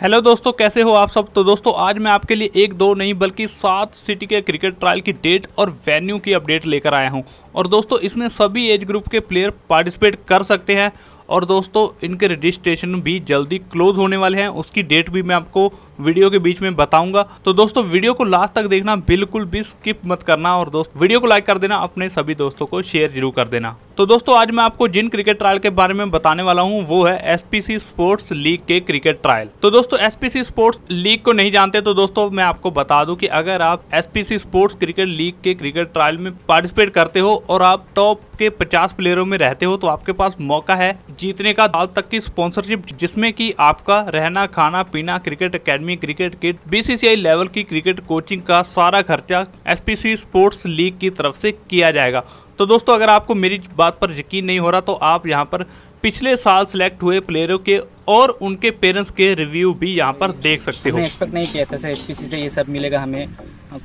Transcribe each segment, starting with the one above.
hello दोस्तों कैसे हो आप सब तो दोस्तों आज मैं आपके लिए एक दो नहीं बल्कि सात सिटी के क्रिकेट ट्रायल की डेट और वेन्यू की अपडेट लेकर आया हूं और दोस्तों इसमें सभी एज ग्रुप के प्लेयर पार्टिसिपेट कर सकते हैं और दोस्तों इनके रजिस्ट्रेशन भी जल्दी क्लोज होने वाले हैं उसकी डेट भी मैं आपको वीडियो के बीच में बताऊंगा तो दोस्तों वीडियो को लास्ट तक देखना बिल्कुल भी स्किप मत करना और दोस्त वीडियो को लाइक कर देना अपने सभी दोस्तों को शेयर जरूर कर देना तो दोस्तों आज मैं आपको जिन क्रिकेट ट्रायल के बारे में बताने वाला हूँ वो है एसपीसी स्पोर्ट्स लीग के क्रिकेट ट्रायल तो दोस्तों एसपीसी स्पोर्ट्स लीग को नहीं जानते तो दोस्तों मैं आपको बता दूं कि अगर आप एसपीसी स्पोर्ट्स क्रिकेट लीग के क्रिकेट ट्रायल में पार्टिसिपेट करते हो और आप टॉप के 50 प्लेयरों में रहते हो तो आपके पास मौका है जीतने का साल तक की स्पॉन्सरशिप जिसमें कि आपका रहना खाना पीना cricket academy academy cricket kit BCCI level की क्रिकेट कोचिंग का सारा खर्चा एसपीसी स्पोर्ट्स लीग की तरफ से किया जाएगा तो दोस्तों अगर आपको मेरी बात पर यकीन नहीं हो रहा तो आप यहाँ पर पिछले साल सिलेक्ट हुए प्लेयरों के और उनके पेरेंट्स के रिव्यू भी यहाँ पर देख सकते हो एक्सपेक्ट नहीं किया था सर एस से ये सब मिलेगा हमें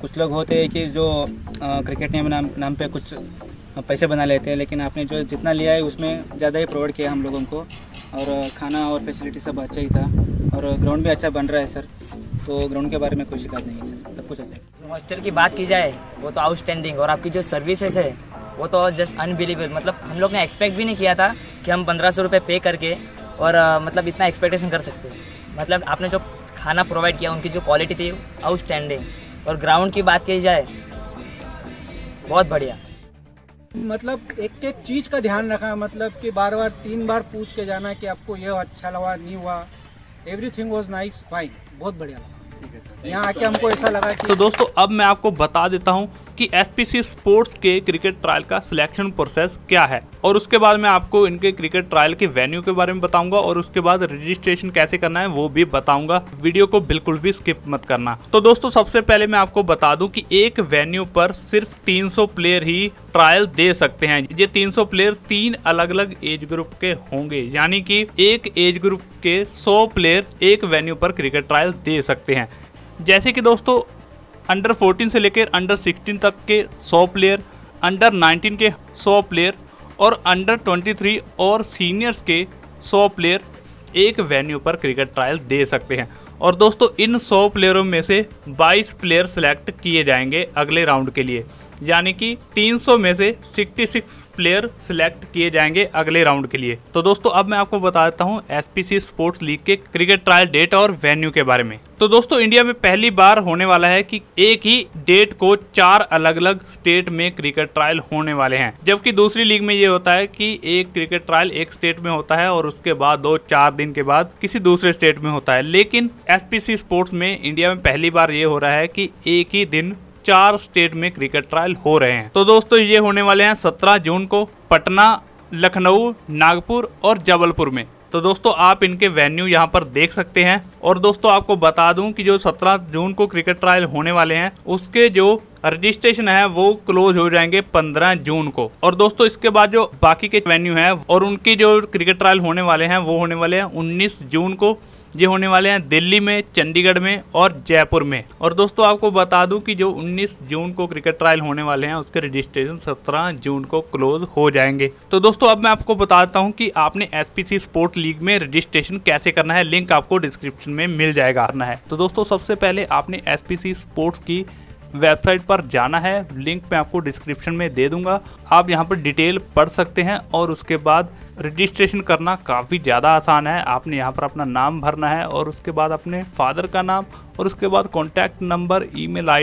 कुछ लोग होते हैं कि जो क्रिकेट नेम नाम नाम पे कुछ पैसे बना लेते हैं लेकिन आपने जो जितना लिया है उसमें ज़्यादा ही प्रोवाइड किया हम लोगों को और खाना और फैसिलिटी सब अच्छा ही था और ग्राउंड भी अच्छा बन रहा है सर तो ग्राउंड के बारे में कोई शिकायत नहीं है सर सब कुछ अच्छा है हॉस्टल की बात की जाए वो तो आउटस्टैंडिंग और आपकी जो सर्विसेज है वो तो जस्ट अनबिलीवेबल मतलब हम लोग ने एक्सपेक्ट भी नहीं किया था कि हम पंद्रह सौ रुपये पे करके और मतलब इतना एक्सपेक्टेशन कर सकते हैं मतलब आपने जो खाना प्रोवाइड किया उनकी जो क्वालिटी थी आउटस्टैंडिंग और ग्राउंड की बात की जाए बहुत बढ़िया मतलब एक एक चीज़ का ध्यान रखा मतलब कि बार बार तीन बार पूछ के जाना कि आपको यह अच्छा लगा नहीं हुआ एवरीथिंग वाज नाइस फाइन बहुत बढ़िया यहाँ आके हमको ऐसा लगा कि तो दोस्तों अब मैं आपको बता देता हूँ कि एस स्पोर्ट्स के क्रिकेट ट्रायल का सिलेक्शन प्रोसेस क्या है और उसके बाद मैं आपको इनके क्रिकेट ट्रायल के वेन्यू के बारे में बताऊंगा और उसके बाद रजिस्ट्रेशन कैसे करना है वो भी बताऊंगा वीडियो को बिल्कुल भी स्किप मत करना तो दोस्तों सबसे पहले मैं आपको बता दूं कि एक वेन्यू पर सिर्फ 300 प्लेयर ही ट्रायल दे सकते हैं ये 300 प्लेयर तीन अलग अलग एज ग्रुप के होंगे यानी कि एक एज ग्रुप के 100 प्लेयर एक वेन्यू पर क्रिकेट ट्रायल दे सकते हैं जैसे कि दोस्तों अंडर 14 से लेकर अंडर 16 तक के 100 प्लेयर अंडर 19 के 100 प्लेयर और अंडर 23 और सीनियर्स के 100 प्लेयर एक वेन्यू पर क्रिकेट ट्रायल दे सकते हैं और दोस्तों इन 100 प्लेयरों में से 22 प्लेयर सेलेक्ट किए जाएंगे अगले राउंड के लिए यानी कि 300 में से 66 प्लेयर सेलेक्ट किए जाएंगे अगले राउंड के लिए तो दोस्तों अब मैं आपको बताता हूँ एस स्पोर्ट्स लीग के क्रिकेट ट्रायल डेट और वेन्यू के बारे में तो दोस्तों इंडिया में पहली बार होने वाला है कि एक ही डेट को चार अलग अलग स्टेट में क्रिकेट ट्रायल होने वाले हैं जबकि दूसरी लीग में ये होता है कि एक क्रिकेट ट्रायल एक स्टेट में होता है और उसके बाद दो चार दिन के बाद किसी दूसरे स्टेट में होता है लेकिन एसपीसी स्पोर्ट्स में इंडिया में पहली बार ये हो रहा है कि एक ही दिन चार स्टेट में क्रिकेट ट्रायल हो रहे हैं तो दोस्तों ये होने वाले हैं सत्रह जून को पटना लखनऊ नागपुर और जबलपुर में तो दोस्तों आप इनके वेन्यू यहाँ पर देख सकते हैं और दोस्तों आपको बता दूं कि जो 17 जून को क्रिकेट ट्रायल होने वाले हैं उसके जो रजिस्ट्रेशन है वो क्लोज हो जाएंगे 15 जून को और दोस्तों इसके बाद जो बाकी के वेन्यू हैं और उनकी जो क्रिकेट ट्रायल होने वाले हैं वो होने वाले हैं 19 जून को ये होने वाले हैं दिल्ली में चंडीगढ़ में और जयपुर में और दोस्तों आपको बता दूं कि जो 19 जून को क्रिकेट ट्रायल होने वाले हैं उसके रजिस्ट्रेशन 17 जून को क्लोज हो जाएंगे तो दोस्तों अब मैं आपको बताता हूं कि आपने एसपीसी स्पोर्ट लीग में रजिस्ट्रेशन कैसे करना है लिंक आपको डिस्क्रिप्शन में मिल जाएगा करना है तो दोस्तों सबसे पहले आपने एसपीसी स्पोर्ट्स की वेबसाइट पर जाना है लिंक मैं आपको डिस्क्रिप्शन में दे दूंगा आप यहाँ पर डिटेल पढ़ सकते हैं और उसके बाद रजिस्ट्रेशन करना काफ़ी ज़्यादा आसान है आपने यहाँ पर अपना नाम भरना है और उसके बाद अपने फादर का नाम और उसके बाद कॉन्टैक्ट नंबर ई मेल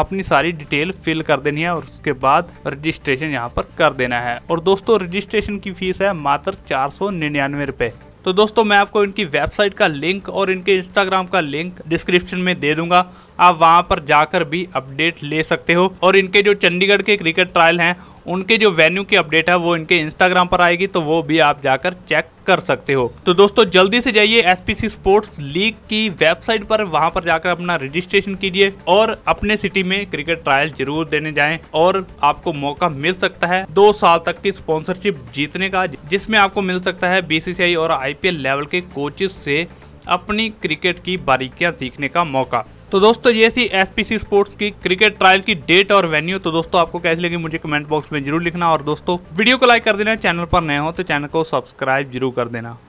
अपनी सारी डिटेल फिल कर देनी है और उसके बाद रजिस्ट्रेशन यहाँ पर कर देना है और दोस्तों रजिस्ट्रेशन की फीस है मात्र चार सौ निन्यानवे रुपये तो दोस्तों मैं आपको इनकी वेबसाइट का लिंक और इनके इंस्टाग्राम का लिंक डिस्क्रिप्शन में दे दूंगा आप वहां पर जाकर भी अपडेट ले सकते हो और इनके जो चंडीगढ़ के क्रिकेट ट्रायल हैं उनके जो वेन्यू की अपडेट है वो इनके इंस्टाग्राम पर आएगी तो वो भी आप जाकर चेक कर सकते हो तो दोस्तों जल्दी से जाइए एसपीसी स्पोर्ट्स लीग की वेबसाइट पर वहां पर जाकर अपना रजिस्ट्रेशन कीजिए और अपने सिटी में क्रिकेट ट्रायल जरूर देने जाएं और आपको मौका मिल सकता है दो साल तक की स्पॉन्सरशिप जीतने का जिसमें आपको मिल सकता है बीसीसीआई और आईपीएल लेवल के कोचेस से अपनी क्रिकेट की बारीकियां सीखने का मौका तो दोस्तों ये थी एसपीसी स्पोर्ट्स की क्रिकेट ट्रायल की डेट और वेन्यू तो दोस्तों आपको कैसी लगी मुझे कमेंट बॉक्स में जरूर लिखना और दोस्तों वीडियो को लाइक कर देना चैनल पर नए हो तो चैनल को सब्सक्राइब जरूर कर देना